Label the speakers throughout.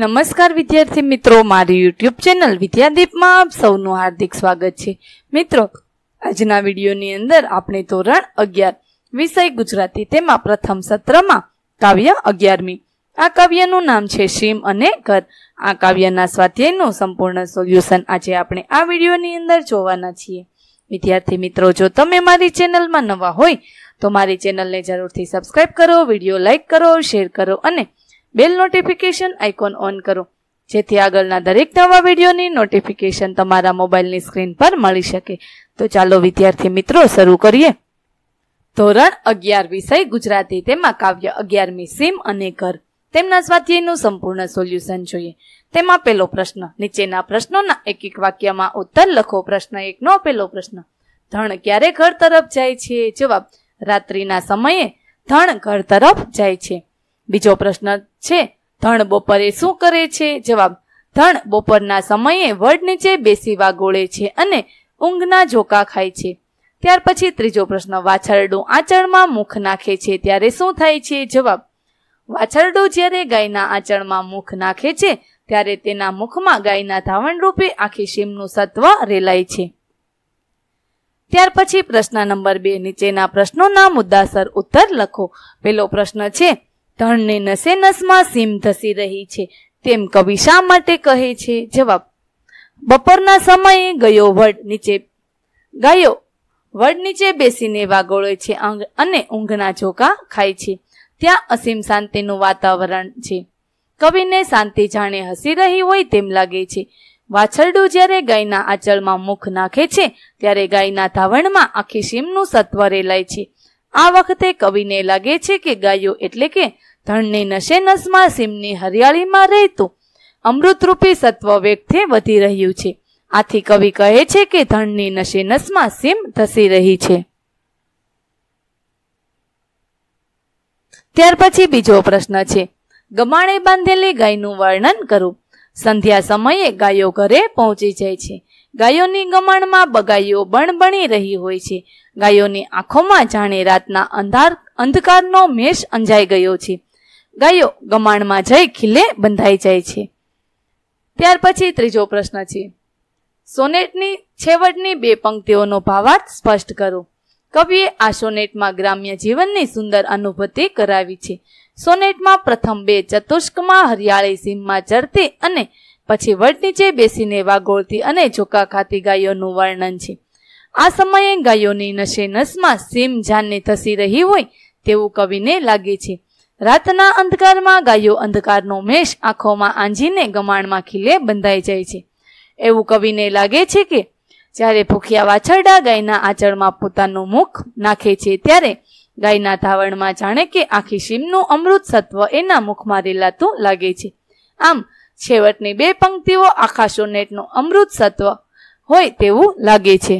Speaker 1: નમસ્કાર વિદ્યાર્થી મિત્રો મારી યુટ્યુબ ચેનલ વિદ્યાદીપમાં આપ સૌનું હાર્દિક સ્વાગત છે મિત્રો આજના વિડીયોની અંદર આપણે ધોરણ અગિયાર વિષય ગુજરાતી તેમાં પ્રથમ સત્રમાં કાવ્ય અગિયારમી આ કાવ્યનું નામ છે શીમ અને ઘર આ કાવ્યના સ્વાધ્યાયનું સંપૂર્ણ સોલ્યુશન આજે આપણે આ વિડીયોની અંદર જોવાના છીએ વિદ્યાર્થી મિત્રો જો તમે મારી ચેનલમાં નવા હોય તો મારી ચેનલને જરૂરથી સબસ્ક્રાઇબ કરો વિડીયો લાઇક કરો શેર કરો અને બેલ નોટિફિકેશન આઇકોન ઓન કરો જેથી આગળના દરેક નવા વિડીયોની નોટિફિકેશન તમારા મોબાઈલની સ્ક્રીન પર મળી શકે તો ચાલો વિદ્યાર્થી મિત્રો શરૂ કરીએ ધોરણ અગિયાર વિષય ગુજરાતી તેમાં કાવ્ય અગિયારમી સીમ અને ઘર તેમના સ્વાધ્યાયનું સંપૂર્ણ સોલ્યુશન જોઈએ તેમાં પેલો પ્રશ્ન નીચેના પ્રશ્નોના એક એક વાક્યમાં ઉત્તર લખો પ્રશ્ન એકનો પેલો પ્રશ્ન ધણ ક્યારે ઘર તરફ જાય છે જવાબ રાત્રિના સમયે ધણ ઘર તરફ જાય છે બીજો પ્રશ્ન છે ધણ બપોરે શું કરે છે જવાબ ધણ બપોરના સમયે વડ નીચે બેસી વાગોળે છે અને ઊંઘના ઝોકા ખાય છે ત્યાર પછી ત્રીજો પ્રશ્ન વાછરડું આંચળમાં મુખ નાખે છે ત્યારે શું થાય છે જવાબ વાછરડો જ્યારે ગાયના આંચળમાં મુખ નાખે છે ત્યારે તેના મુખમાં ગાયના ધાવણ રૂપે આખી શીમનું સત્વ રેલાય છે ત્યાર પછી પ્રશ્ન નંબર બે નીચેના પ્રશ્નોના મુદ્દાસર ઉત્તર લખો પહેલો પ્રશ્ન છે ધણને નસે નસમાં સીમ ધસી રહી છે તેમ કવિ શા માટે કહે છે જવાબ બપોરના સમયે ગયો વડ નીચે ગાયો વડ નીચે બેસીને વાગોળે છે અંગ અને ઊંઘના ઝોકા ખાય છે ત્યાં અસીમ શાંતિનું વાતાવરણ છે કવિને શાંતિ જાણે હસી રહી હોય તેમ લાગે છે વાછરડું જ્યારે ગાયના આંચળમાં મુખ નાખે છે ત્યારે ગાયના ધાવણમાં આખી સીમનું સત્વ રેલાય છે આ વખતે કવિને લાગે છે કે ગાયો એટલે કે ધણની નશે નસમાં સીમની હરિયાળીમાં રહેતું અમૃતરૂપી સત્વ વેગથી વધી રહ્યું છે આથી કવિ કહે છે કે ધણની નશે નસમાં સીમ ધસી રહી છે ત્યાર પછી બીજો પ્રશ્ન છે ગમાણે બાંધેલી ગાયનું વર્ણન કરું સંધ્યા સમયે ગાયો ઘરે પહોંચી જાય છે ગાયોની ગમણમાં બગાઈઓ બણબણી રહી હોય છે ગાયોની આંખોમાં જાણે રાતના અંધાર અંધકારનો મેષ અંજાઈ ગયો છે ગાયો ગમાણમાં જઈ ખીલે બંધાઈ જાય છે ત્યાર પછી ત્રીજો પ્રશ્ન છે સોનેટની છેવટની બે પંક્તિઓનો ભાવાર્થ સ્પષ્ટ કરો કવિએ આ સોનેટમાં ગ્રામ્ય જીવનની સુંદર અનુભૂતિ કરાવી છે સોનેટમાં પ્રથમ બે ચતુષ્કમાં હરિયાળી સીમમાં ચરતી અને પછી વટ નીચે બેસીને વાગોળતી અને ચોકા ખાતી ગાયોનું વર્ણન છે આ સમયે ગાયોની નશે નસમાં સીમ જાનને થસી રહી હોય તેવું કવિને લાગે છે રાતના અંધકારમાં ગાયો અંધકારનો મેષ આંખોમાં આંજીને ગમાણમાં ખીલે બંધાઈ જાય છે એવું કવિને લાગે છે કે જ્યારે ભૂખ્યા વાછરડા ગાયના આચળમાં પોતાનું મુખ નાખે છે ત્યારે ગાયના ધાવણમાં જાણે કે આખી શીમનું અમૃત સત્વ એના મુખમાં રેલાતું લાગે છે આમ છેવટની બે પંક્તિઓ આખા સોનેટનું અમૃત સત્વ હોય તેવું લાગે છે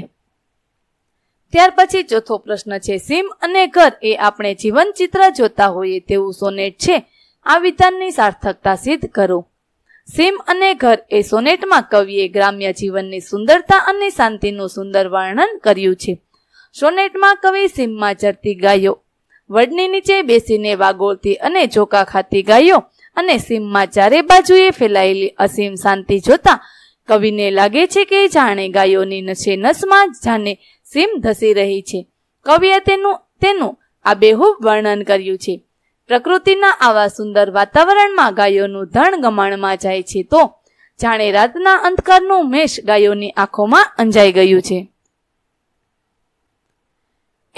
Speaker 1: ત્યાર પછી ચોથો પ્રશ્ન છે સીમ અને ઘર એ આપણે જીવન ચિત્ર જોતા હોઈએ તેવું સોનેટ છે આ વિધાનની સાર્થકતા સિદ્ધ કરો સીમ અને ઘર એ સોનેટમાં કવિએ ગ્રામ્ય જીવનની સુંદરતા અને શાંતિનું સુંદર વર્ણન કર્યું છે સોનેટમાં કવિ સીમમાં ચરતી ગાયો વડની નીચે બેસીને વાગોળતી અને ચોકા ખાતી ગાયો અને સીમમાં ચારે બાજુએ ફેલાયેલી અસીમ શાંતિ જોતા કવિને લાગે છે કે જાણે ગાયોની નશે નસમાં જાને સીમ ધસી રહી છે કવિએ તેનું તેનું આ બેહૂબ વર્ણન કર્યું છે પ્રકૃતિના આવા સુંદર વાતાવરણમાં ગાયોનું ધણ ગમાણમાં જાય છે તો જાણે રાતના અંધકારનું મેષ ગાયોની આંખોમાં અંજાઈ ગયું છે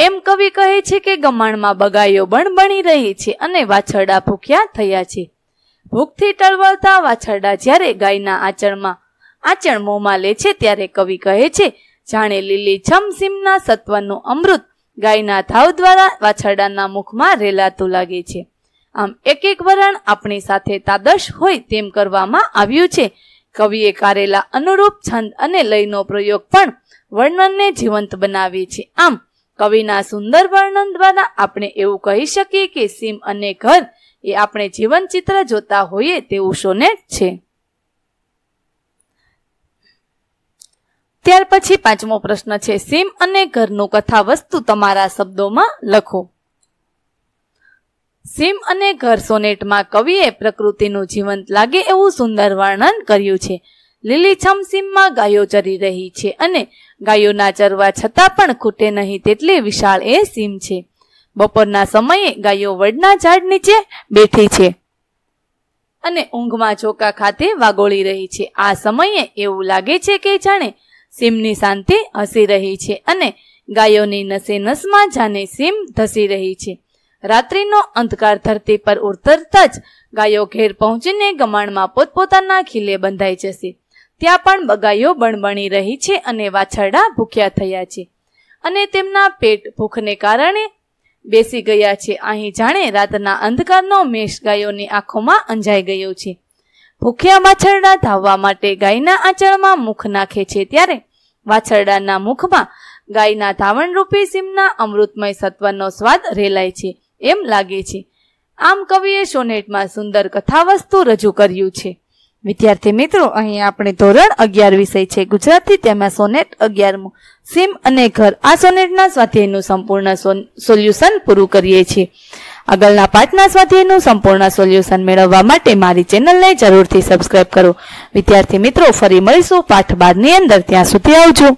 Speaker 1: એમ કવિ કહે છે કે ગમાણમાં બગાયો બણબણી રહી છે અને વાછરડા ભૂખ્યા થયા છે ભૂખથી ટળવળતા વાછરડા જ્યારે ગાયના આચરણમાં આચરણ મોંમાં લે છે ત્યારે કવિ કહે છે જાણે લીલી છમસીમના સત્વનું અમૃત ગાયના ધાવ દ્વારા વાછરડાના મુખમાં રેલાતું લાગે છે આમ એક એક વરણ આપણી સાથે તાદશ હોય તેમ કરવામાં આવ્યું છે કવિએ કારેલા અનુરૂપ છંદ અને લયનો પ્રયોગ પણ વર્ણનને જીવંત બનાવી છે આમ કવિના સુંદર વર્ણન દ્વારા આપણે એવું કહી શકીએ કે સીમ અને ઘર એ આપણે જીવન ચિત્ર જોતા હોઈએ તેવું સોનેટ છે ત્યાર પછી પાંચમો પ્રશ્ન છે સીમ અને ઘરનું કથા વસ્તુ તમારા શબ્દોમાં લખો સીમ અને ઘર સોનેટમાં કવિએ પ્રકૃતિનું જીવંત લાગે એવું સુંદર વર્ણન કર્યું છે લીલીછમ સીમમાં ગાયો ચરી રહી છે અને ગાયોના ચરવા છતાં પણ ખૂટે નહીં તેટલી વિશાળ એ સીમ છે બપોરના સમયે ગાયો વડના ઝાડ નીચે બેઠી છે અને ઊંઘમાં ચોકા ખાતે વાગોળી રહી છે આ સમયે એવું લાગે છે કે જાણે સીમની શાંતિ હસી રહી છે અને ગાયોની નસે નસમાં જાને સીમ ધસી રહી છે રાત્રિનો અંધકાર ધરતી પર ઉતરતા જ ગાયો ઘેર પહોંચીને ગમાણમાં પોતપોતાના ખીલે બંધાઈ જશે ત્યાં પણ બગાઈઓ બણબણી રહી છે અને વાછરડા ભૂખ્યા થયા છે અને તેમના પેટ ભૂખને કારણે બેસી ગયા છે અહીં જાણે રાતના અંધકારનો મેષ ગાયોની આંખોમાં અંજાઈ ગયો છે ભૂખ્યા વાછરડા ધાવવા માટે ગાયના આંચળમાં મુખ નાખે છે ત્યારે વાછરડાના મુખમાં ગાયના ધાવણરૂપી સીમના અમૃતમય સત્વનો સ્વાદ રેલાય છે એમ લાગે છે આમ કવિએ સોનેટમાં સુંદર કથાવસ્તુ રજૂ કર્યું છે વિદ્યાર્થી મિત્રો અહીં આપણે ધોરણ અગિયાર વિષય છે ગુજરાતી તેમાં સોનેટ અગિયારમું સિમ અને ઘર આ સોનેટના સ્વાધ્યાયનું સંપૂર્ણ સોલ્યુશન પૂરું કરીએ છીએ આગળના પાઠના સ્વાધ્યાયનું સંપૂર્ણ સોલ્યુશન મેળવવા માટે મારી ચેનલને જરૂરથી સબસ્ક્રાઇબ કરો વિદ્યાર્થી મિત્રો ફરી મળીશું પાઠ બારની અંદર ત્યાં સુધી આવજો